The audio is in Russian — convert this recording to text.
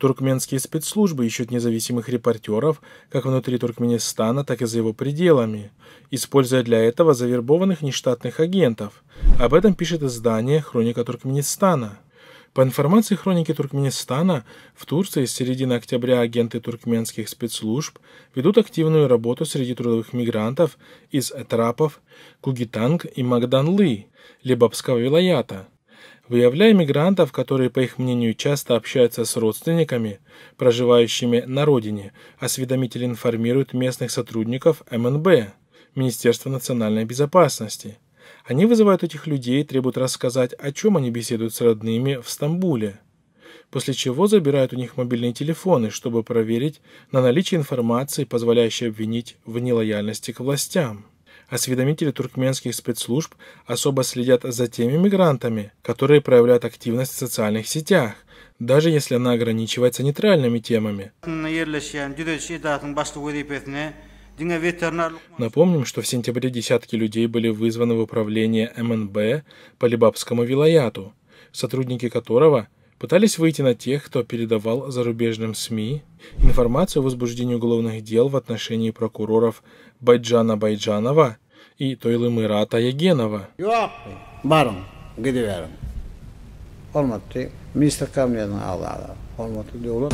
Туркменские спецслужбы ищут независимых репортеров как внутри Туркменистана, так и за его пределами, используя для этого завербованных нештатных агентов. Об этом пишет издание «Хроника Туркменистана». По информации хроники Туркменистана, в Турции с середины октября агенты туркменских спецслужб ведут активную работу среди трудовых мигрантов из Этрапов, Кугитанг и Магданлы, Лебабского вилаята. Выявляя мигрантов, которые, по их мнению, часто общаются с родственниками, проживающими на родине, осведомитель информирует местных сотрудников МНБ, Министерства национальной безопасности. Они вызывают этих людей и требуют рассказать, о чем они беседуют с родными в Стамбуле. После чего забирают у них мобильные телефоны, чтобы проверить на наличие информации, позволяющей обвинить в нелояльности к властям. Осведомители туркменских спецслужб особо следят за теми мигрантами, которые проявляют активность в социальных сетях, даже если она ограничивается нейтральными темами. Напомним, что в сентябре десятки людей были вызваны в управление МНБ по Либабскому вилаяту, сотрудники которого – пытались выйти на тех, кто передавал зарубежным СМИ информацию о возбуждении уголовных дел в отношении прокуроров Байджана Байджанова и Тойлымырата Ягенова. Барым, гидеверым. Olmadı. Mr. Kamya'nın ağladı.